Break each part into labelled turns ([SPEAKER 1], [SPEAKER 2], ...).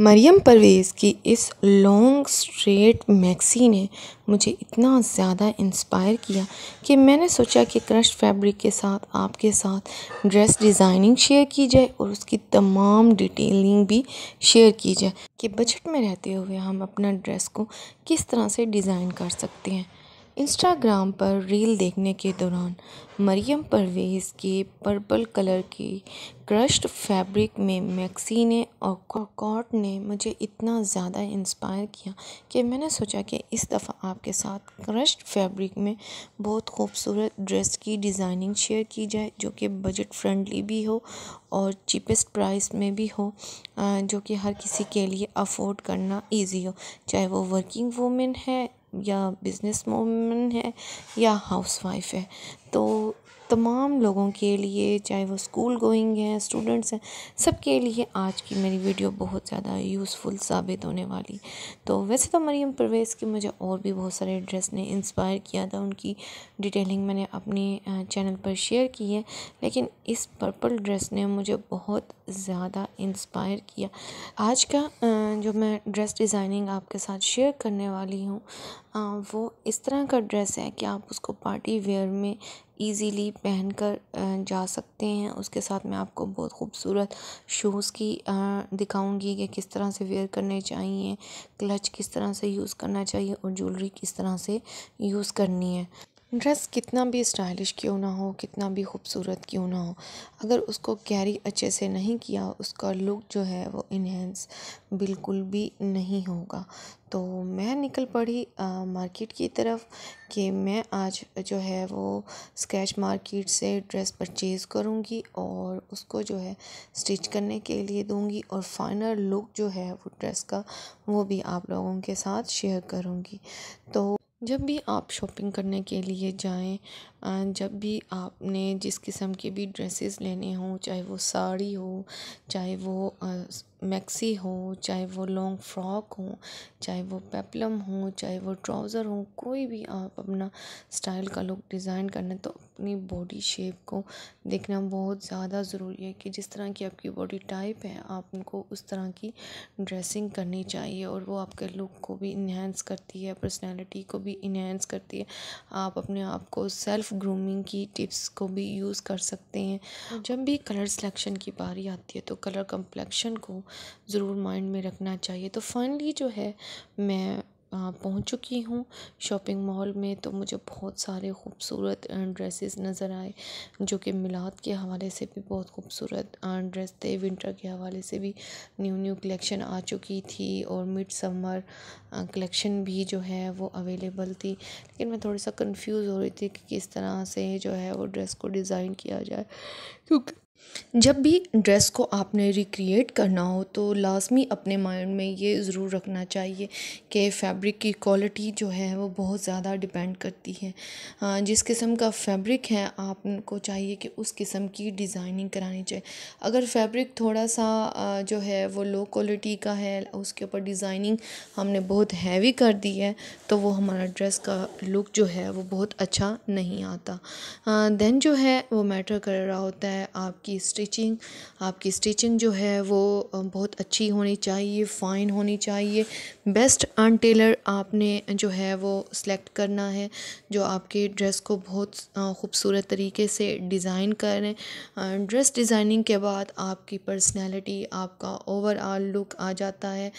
[SPEAKER 1] मरियम परवेज़ की इस long straight maxi ने मुझे इतना ज़्यादा इंस्पायर किया कि मैंने सोचा कि क्रश फैब्रिक के साथ आपके साथ ड्रेस डिज़ाइनिंग शेयर की जाए और उसकी तमाम डिटेलिंग भी शेयर की जाए कि बजट में रहते हुए हम अपना ड्रेस को किस तरह से डिज़ाइन कर सकते हैं इंस्टाग्राम पर रील देखने के दौरान मरियम परवेज़ के पर्पल कलर की क्रश्ड फैब्रिक में मैक्सीने और कॉट ने मुझे इतना ज़्यादा इंस्पायर किया कि मैंने सोचा कि इस दफ़ा आपके साथ क्रश्ड फैब्रिक में बहुत खूबसूरत ड्रेस की डिज़ाइनिंग शेयर की जाए जो कि बजट फ्रेंडली भी हो और चीपेस्ट प्राइस में भी हो जो कि हर किसी के लिए अफोर्ड करना ईजी हो चाहे वो वर्किंग वूमेन है या बिज़नेस वूमन है या हाउस वाइफ है तो तमाम लोगों के लिए चाहे वो स्कूल गोइंग हैं स्टूडेंट्स हैं सबके लिए आज की मेरी वीडियो बहुत ज़्यादा यूज़फुल साबित होने वाली तो वैसे तो मरीम परवेज़ की मुझे और भी बहुत सारे ड्रेस ने इंस्पायर किया था उनकी डिटेलिंग मैंने अपने चैनल पर शेयर की है लेकिन इस पर्पल ड्रेस ने मुझे बहुत ज़्यादा इंस्पायर किया आज का जो मैं ड्रेस डिज़ाइनिंग आपके साथ शेयर करने वाली हूँ वो इस तरह का ड्रेस है कि आप उसको पार्टी वेयर में ईज़िली पहन कर जा सकते हैं उसके साथ में आपको बहुत खूबसूरत शूज़ की दिखाऊँगी कि किस तरह से वेयर करने चाहिए क्लच किस तरह से यूज़ करना चाहिए और ज्वेलरी किस तरह से यूज़ करनी है ड्रेस कितना भी स्टाइलिश क्यों ना हो कितना भी खूबसूरत क्यों ना हो अगर उसको कैरी अच्छे से नहीं किया उसका लुक जो है वो इन्हेंस बिल्कुल भी नहीं होगा तो मैं निकल पड़ी आ, मार्केट की तरफ कि मैं आज जो है वो स्केच मार्केट से ड्रेस परचेज़ करूँगी और उसको जो है स्टिच करने के लिए दूँगी और फाइनल लुक जो है वो ड्रेस का वो भी आप लोगों के साथ शेयर करूँगी तो जब भी आप शॉपिंग करने के लिए जाएं जब भी आपने जिस किस्म के भी ड्रेसेस लेने हों चाहे वो साड़ी हो चाहे वो मैक्सी हो चाहे वो लॉन्ग फ्रॉक हो चाहे वो पेपलम हो चाहे वो ट्राउज़र हो कोई भी आप अपना स्टाइल का लुक डिज़ाइन करना तो अपनी बॉडी शेप को देखना बहुत ज़्यादा ज़रूरी है कि जिस तरह की आपकी बॉडी टाइप है आप उनको उस तरह की ड्रेसिंग करनी चाहिए और वो आपके लुक को भी इन्हेंस करती है पर्सनैलिटी को भी इन्हेंस करती है आप अपने आप को सेल्फ ग्रूमिंग की टिप्स को भी यूज़ कर सकते हैं जब भी कलर सिलेक्शन की बारी आती है तो कलर कम्प्लेक्शन को ज़रूर माइंड में रखना चाहिए तो फाइनली जो है मैं पहुंच चुकी हूँ शॉपिंग मॉल में तो मुझे बहुत सारे खूबसूरत ड्रेसेस नज़र आए जो कि मिलाद के हवाले से भी बहुत खूबसूरत ड्रेस थे विंटर के हवाले से भी न्यू न्यू कलेक्शन आ चुकी थी और मिड समर कलेक्शन भी जो है वो अवेलेबल थी लेकिन मैं थोड़ा सा कंफ्यूज हो रही थी कि किस तरह से जो है वो ड्रेस को डिज़ाइन किया जाए क्योंकि जब भी ड्रेस को आपने रिक्रिएट करना हो तो लाज़मी अपने माइंड में ये ज़रूर रखना चाहिए कि फ़ैब्रिक की क्वालिटी जो है वो बहुत ज़्यादा डिपेंड करती है जिस किस्म का फ़ैब्रिक है आपको चाहिए कि उस किस्म की डिज़ाइनिंग करानी चाहिए अगर फ़ैब्रिक थोड़ा सा जो है वो लो क्वालिटी का है उसके ऊपर डिज़ाइनिंग हमने बहुत हैवी कर दी है तो वो हमारा ड्रेस का लुक जो है वो बहुत अच्छा नहीं आता देन जो है वो मैटर कर रहा होता है आप आपकी स्टिचिंग आपकी स्टिचिंग जो है वो बहुत अच्छी होनी चाहिए फ़ाइन होनी चाहिए बेस्ट अन टेलर आपने जो है वो सिलेक्ट करना है जो आपके ड्रेस को बहुत खूबसूरत तरीके से डिज़ाइन करें ड्रेस डिज़ाइनिंग के बाद आपकी पर्सनैलिटी आपका ओवरऑल लुक आ जाता है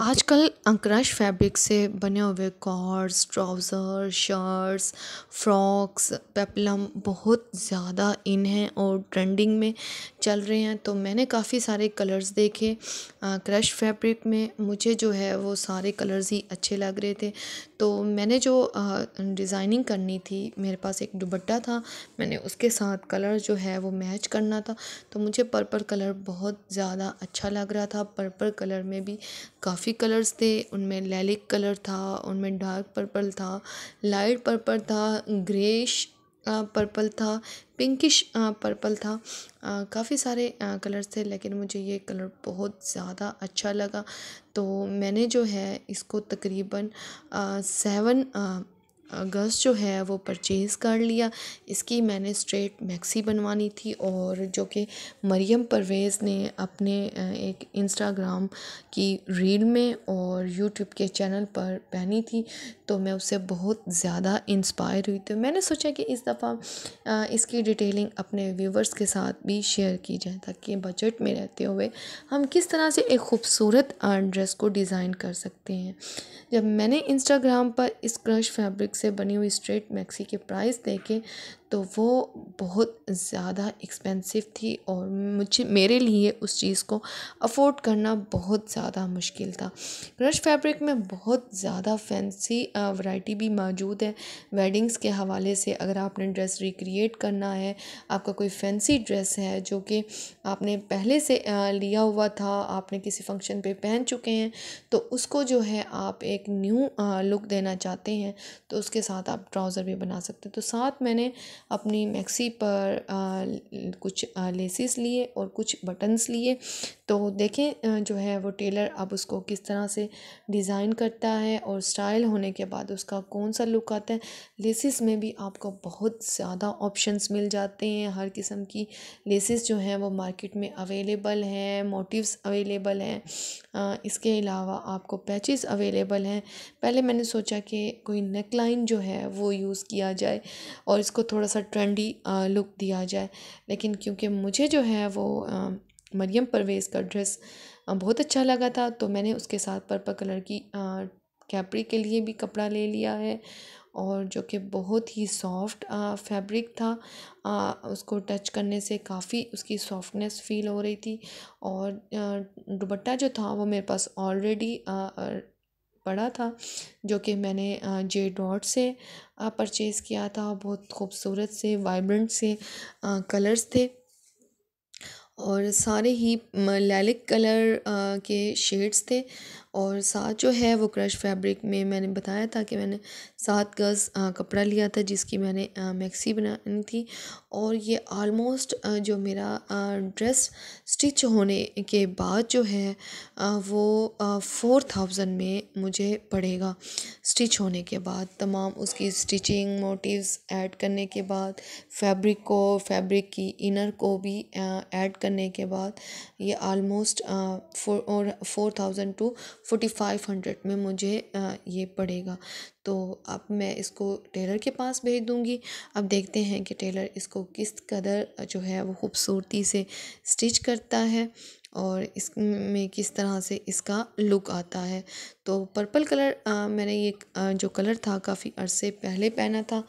[SPEAKER 1] आजकल अंक्रश फैब्रिक से बने हुए cords trousers shirts frocks peplum बहुत ज़्यादा इन हैं और ट्रेंडिंग में चल रहे हैं तो मैंने काफ़ी सारे कलर्स देखे क्रश फैब्रिक में मुझे जो है वो सारे कलर्स ही अच्छे लग रहे थे तो मैंने जो डिज़ाइनिंग करनी थी मेरे पास एक दुबट्टा था मैंने उसके साथ कलर जो है वो मैच करना था तो मुझे पर्पल कलर बहुत ज़्यादा अच्छा लग रहा था पर्पल कलर में भी काफ़ी कलर्स थे उनमें लैलिक कलर था उनमें डार्क पर्पल था लाइट पर्पल था ग्रेश पर्पल था पिंकिश पर्पल था काफ़ी सारे कलर्स थे लेकिन मुझे ये कलर बहुत ज़्यादा अच्छा लगा तो मैंने जो है इसको तकरीबन सेवन गज़ जो है वो परचेज़ कर लिया इसकी मैंने स्ट्रेट मैक्सी बनवानी थी और जो कि मरियम परवेज़ ने अपने एक इंस्टाग्राम की रील में और यूट्यूब के चैनल पर पहनी थी तो मैं उससे बहुत ज़्यादा इंस्पायर हुई थी मैंने सोचा कि इस दफ़ा इसकी डिटेलिंग अपने व्यूवर्स के साथ भी शेयर की जाए ताकि बजट में रहते हुए हम किस तरह से एक खूबसूरत ड्रेस को डिज़ाइन कर सकते हैं जब मैंने इंस्टाग्राम पर इस क्रश फैब्रिक से बनी हुई स्ट्रेट मैक्सी के प्राइस देखें तो वो बहुत ज़्यादा एक्सपेंसिव थी और मुझे मेरे लिए उस चीज़ को अफोर्ड करना बहुत ज़्यादा मुश्किल था क्रश फैब्रिक में बहुत ज़्यादा फैंसी वैरायटी भी मौजूद है वेडिंग्स के हवाले से अगर आपने ड्रेस रिक्रिएट करना है आपका कोई फैंसी ड्रेस है जो कि आपने पहले से लिया हुआ था आपने किसी फंक्शन पर पहन चुके हैं तो उसको जो है आप एक न्यू लुक देना चाहते हैं तो उसके साथ आप ट्राउज़र भी बना सकते हैं तो साथ मैंने अपनी मैक्सी पर कुछ लेसिस लिए और कुछ बटन्स लिए तो देखें जो है वो टेलर अब उसको किस तरह से डिज़ाइन करता है और स्टाइल होने के बाद उसका कौन सा लुक आता है लेसिस में भी आपको बहुत ज़्यादा ऑप्शंस मिल जाते हैं हर किस्म की लेसिस जो हैं वो मार्केट में अवेलेबल हैं मोटिव्स अवेलेबल हैं इसके अलावा आपको पैचेस अवेलेबल हैं पहले मैंने सोचा कि कोई नेक लाइन जो है वो यूज़ किया जाए और इसको थोड़ा सा ट्रेंडी लुक दिया जाए लेकिन क्योंकि मुझे जो है वो मरियम परवेज़ का ड्रेस बहुत अच्छा लगा था तो मैंने उसके साथ पर्पल कलर की कैपरी के लिए भी कपड़ा ले लिया है और जो कि बहुत ही सॉफ्ट फैब्रिक था आ, उसको टच करने से काफ़ी उसकी सॉफ्टनेस फील हो रही थी और दुपट्टा जो था वो मेरे पास ऑलरेडी पड़ा था जो कि मैंने जे डॉट से परचेज़ किया था बहुत खूबसूरत से वाइब्रेंट से कलर्स थे और सारे ही लैलिक कलर के शेड्स थे और साथ जो है वो क्रश फैब्रिक में मैंने बताया था कि मैंने सात गज़ कपड़ा लिया था जिसकी मैंने मैक्सी बनानी थी और ये आलमोस्ट जो मेरा ड्रेस स्टिच होने के बाद जो है वो फोर थाउजेंड में मुझे पड़ेगा स्टिच होने के बाद तमाम उसकी स्टिचिंग मोटिव्स ऐड करने के बाद फैब्रिक को फैब्रिक की इनर को भी ऐड करने के बाद ये आलमोस्ट फोर और four thousand to forty five hundred में मुझे ये पड़ेगा तो अब मैं इसको टेलर के पास भेज दूँगी अब देखते हैं कि टेलर इसको किस कदर जो है वो खूबसूरती से स्टिच करता है और इस में किस तरह से इसका लुक आता है तो पर्पल कलर आ, मैंने ये आ, जो कलर था काफ़ी अरसे पहले पहना था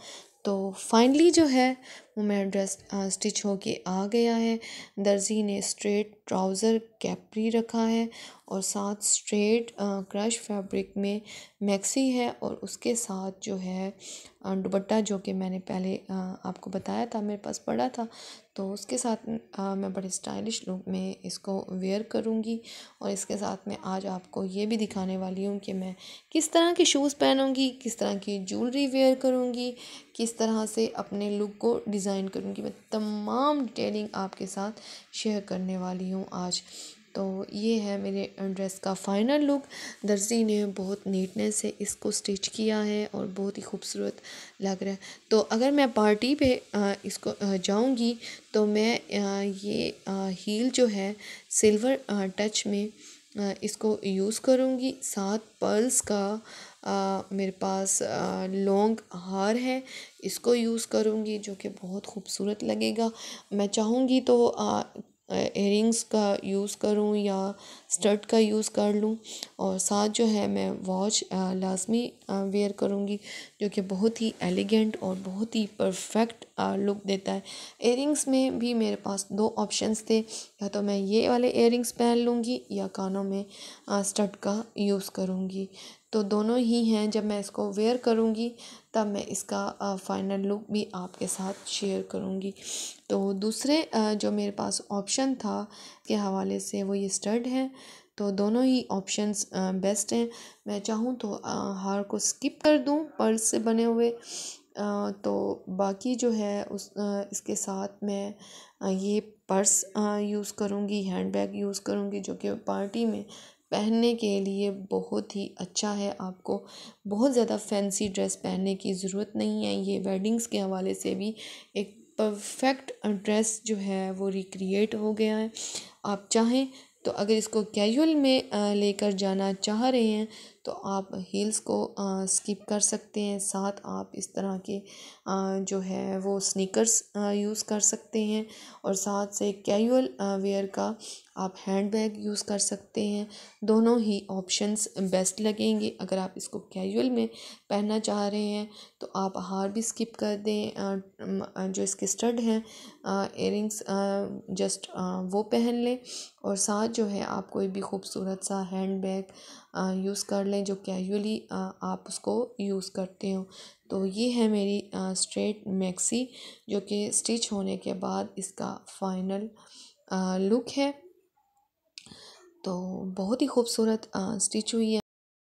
[SPEAKER 1] तो फाइनली जो है वो मेरा ड्रेस स्टिच होके आ गया है दर्जी ने स्ट्रेट ट्राउज़र कैपरी रखा है और साथ स्ट्रेट क्रश फैब्रिक में मैक्सी है और उसके साथ जो है दुबट्टा जो कि मैंने पहले आपको बताया था मेरे पास पड़ा था तो उसके साथ मैं बड़े स्टाइलिश लुक में इसको वेयर करूँगी और इसके साथ मैं आज आपको ये भी दिखाने वाली हूँ कि मैं किस तरह के शूज़ पहनूँगी किस तरह की ज्वेलरी वेयर करूँगी किस तरह से अपने लुक को डिज़ डिज़ाइन करूँगी मैं तमाम डिटेलिंग आपके साथ शेयर करने वाली हूँ आज तो ये है मेरे ड्रेस का फाइनल लुक दर्जी ने बहुत नीटनेस से इसको स्टिच किया है और बहुत ही खूबसूरत लग रहा है तो अगर मैं पार्टी पे इसको जाऊंगी तो मैं ये हील जो है सिल्वर टच में इसको यूज़ करूँगी सात पर्ल्स का आ, मेरे पास लॉन्ग हार है इसको यूज़ करूँगी जो कि बहुत खूबसूरत लगेगा मैं चाहूँगी तो आ, एयरिंग्स का यूज़ करूँ या स्टड का यूज़ कर लूँ और साथ जो है मैं वॉच लाज़मी वेयर करूँगी जो कि बहुत ही एलिगेंट और बहुत ही परफेक्ट लुक देता है एयरिंग्स में भी मेरे पास दो ऑप्शंस थे या तो मैं ये वाले एयरिंग्स पहन लूँगी या कानों में स्टड का यूज़ करूँगी तो दोनों ही हैं जब मैं इसको वेयर करूँगी तब मैं इसका फ़ाइनल लुक भी आपके साथ शेयर करूँगी तो दूसरे जो मेरे पास ऑप्शन था के हवाले से वो ये स्टड है तो दोनों ही ऑप्शंस बेस्ट हैं मैं चाहूँ तो हार को स्किप कर दूँ पर्ल से बने हुए तो बाकी जो है उस इसके साथ मैं ये पर्स यूज़ करूँगी हैंड बैग यूज़ करूँगी जो कि पार्टी में पहनने के लिए बहुत ही अच्छा है आपको बहुत ज़्यादा फैंसी ड्रेस पहनने की ज़रूरत नहीं है ये वेडिंग्स के हवाले से भी एक परफेक्ट ड्रेस जो है वो रिक्रिएट हो गया है आप चाहें तो अगर इसको कैजुअल में लेकर जाना चाह रहे हैं तो आप हील्स को स्किप कर सकते हैं साथ आप इस तरह के जो है वो स्नीकर्स यूज़ कर सकते हैं और साथ से कैजुअल वेयर का आप हैंड बैग यूज़ कर सकते हैं दोनों ही ऑप्शंस बेस्ट लगेंगे अगर आप इसको कैजुअल में पहनना चाह रहे हैं तो आप हार भी स्किप कर दें जो इसके स्टड हैं एयरिंग्स जस्ट वो पहन लें और साथ जो है आप कोई भी खूबसूरत सा हैंड बैग यूज़ कर लें लें जो कैजुअली आप उसको यूज़ करते हो तो ये है मेरी स्ट्रेट मैक्सी जो कि स्टिच होने के बाद इसका फाइनल लुक है तो बहुत ही खूबसूरत स्टिच हुई है